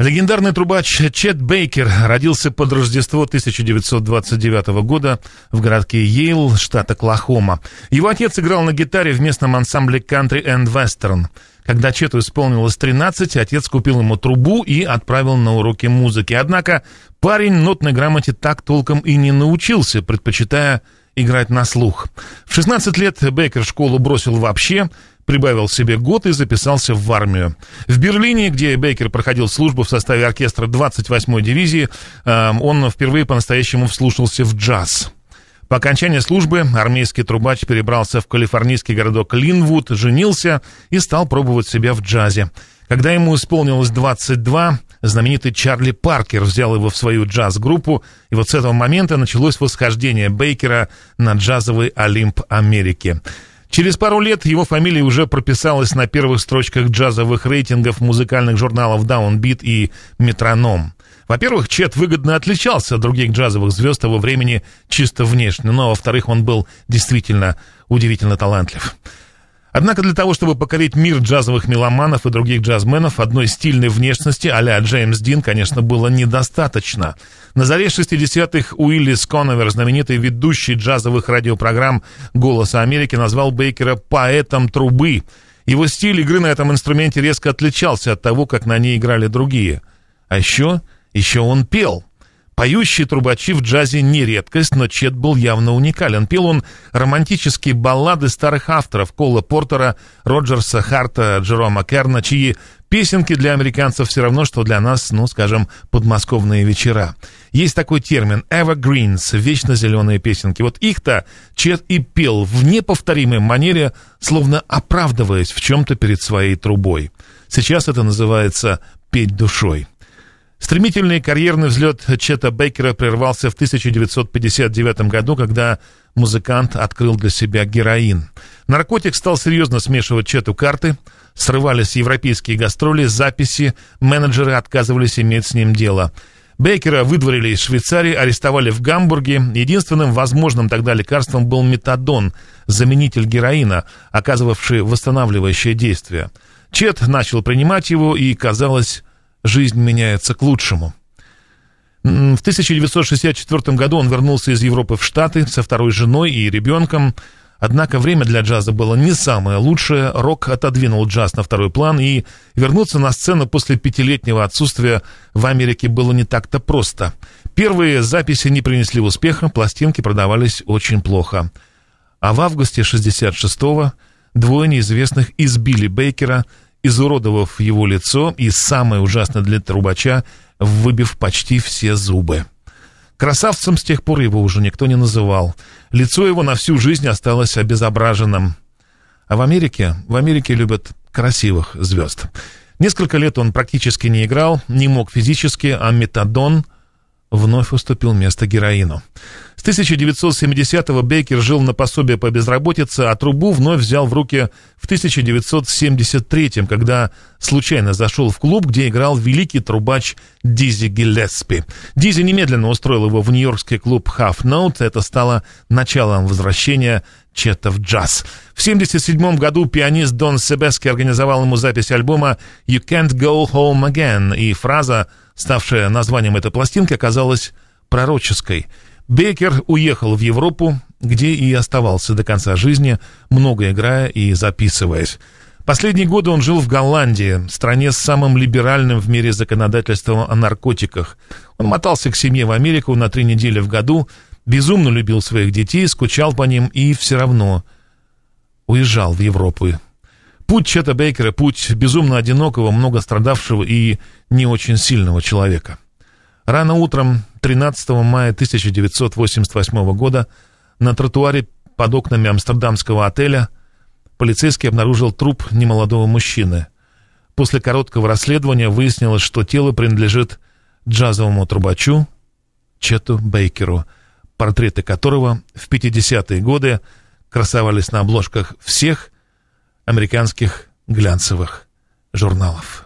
Легендарный трубач Чет Бейкер родился под Рождество 1929 года в городке Йейл, штата Оклахома. Его отец играл на гитаре в местном ансамбле Country and Western. Когда Чету исполнилось 13, отец купил ему трубу и отправил на уроки музыки. Однако парень нотной грамоте так толком и не научился, предпочитая играть на слух. В 16 лет Бейкер школу бросил вообще – прибавил себе год и записался в армию. В Берлине, где Бейкер проходил службу в составе оркестра 28-й дивизии, эм, он впервые по-настоящему вслушался в джаз. По окончании службы армейский трубач перебрался в калифорнийский городок Линвуд, женился и стал пробовать себя в джазе. Когда ему исполнилось 22, знаменитый Чарли Паркер взял его в свою джаз-группу, и вот с этого момента началось восхождение Бейкера на джазовый Олимп Америки. Через пару лет его фамилия уже прописалась на первых строчках джазовых рейтингов музыкальных журналов Даунбит и Метроном. Во-первых, Чет выгодно отличался от других джазовых звезд того времени чисто внешне, но, во-вторых, он был действительно удивительно талантлив. Однако для того, чтобы покорить мир джазовых меломанов и других джазменов, одной стильной внешности а-ля Джеймс Дин, конечно, было недостаточно. На заре 60-х Уиллис Коновер, знаменитый ведущий джазовых радиопрограмм «Голоса Америки», назвал Бейкера «поэтом трубы». Его стиль игры на этом инструменте резко отличался от того, как на ней играли другие. А еще, еще он пел – Поющие трубачи в джазе не редкость, но Чет был явно уникален. Пел он романтические баллады старых авторов Кола Портера, Роджерса Харта, Джерома Керна, чьи песенки для американцев все равно, что для нас, ну, скажем, подмосковные вечера. Есть такой термин «evergreens» — вечно зеленые песенки. Вот их-то Чет и пел в неповторимой манере, словно оправдываясь в чем-то перед своей трубой. Сейчас это называется «петь душой». Стремительный карьерный взлет Чета Бейкера прервался в 1959 году, когда музыкант открыл для себя героин. Наркотик стал серьезно смешивать Чету карты, срывались европейские гастроли, записи, менеджеры отказывались иметь с ним дело. Бейкера выдворили из Швейцарии, арестовали в Гамбурге. Единственным возможным тогда лекарством был метадон, заменитель героина, оказывавший восстанавливающее действие. Чет начал принимать его и, казалось, жизнь меняется к лучшему. В 1964 году он вернулся из Европы в Штаты со второй женой и ребенком. Однако время для джаза было не самое лучшее, рок отодвинул джаз на второй план, и вернуться на сцену после пятилетнего отсутствия в Америке было не так-то просто. Первые записи не принесли успеха, пластинки продавались очень плохо. А в августе 1966 го двое неизвестных избили Бейкера изуродовав его лицо и, самое ужасное для трубача, выбив почти все зубы. Красавцем с тех пор его уже никто не называл. Лицо его на всю жизнь осталось обезображенным. А в Америке? В Америке любят красивых звезд. Несколько лет он практически не играл, не мог физически, а метадон – вновь уступил место героину. С 1970-го Бейкер жил на пособие по безработице, а трубу вновь взял в руки в 1973-м, когда случайно зашел в клуб, где играл великий трубач Дизи Гиллеспи. Дизи немедленно устроил его в нью-йоркский клуб Half Note. Это стало началом возвращения Чета в джаз. В 1977 году пианист Дон Себески организовал ему запись альбома «You Can't Go Home Again», и фраза ставшая названием этой пластинки, оказалась пророческой. Бекер уехал в Европу, где и оставался до конца жизни, много играя и записываясь. Последние годы он жил в Голландии, стране с самым либеральным в мире законодательством о наркотиках. Он мотался к семье в Америку на три недели в году, безумно любил своих детей, скучал по ним и все равно уезжал в Европу Путь Чета Бейкера, путь безумно одинокого, много страдавшего и не очень сильного человека. Рано утром 13 мая 1988 года на тротуаре под окнами амстердамского отеля полицейский обнаружил труп немолодого мужчины. После короткого расследования выяснилось, что тело принадлежит джазовому трубачу Чету Бейкеру, портреты которого в 50-е годы красовались на обложках всех американских глянцевых журналов.